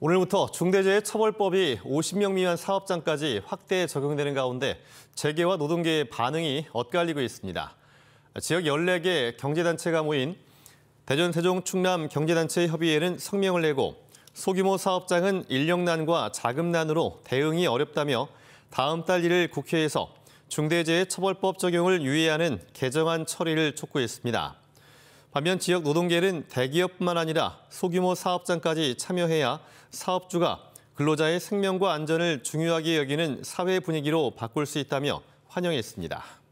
오늘부터 중대재해처벌법이 50명 미만 사업장까지 확대 적용되는 가운데 재계와 노동계의 반응이 엇갈리고 있습니다. 지역 14개 경제단체가 모인 대전, 세종, 충남 경제단체 협의회는 성명을 내고 소규모 사업장은 인력난과 자금난으로 대응이 어렵다며 다음 달 1일 국회에서 중대재해처벌법 적용을 유예하는 개정안 처리를 촉구했습니다. 반면 지역 노동계는 대기업뿐만 아니라 소규모 사업장까지 참여해야 사업주가 근로자의 생명과 안전을 중요하게 여기는 사회 분위기로 바꿀 수 있다며 환영했습니다.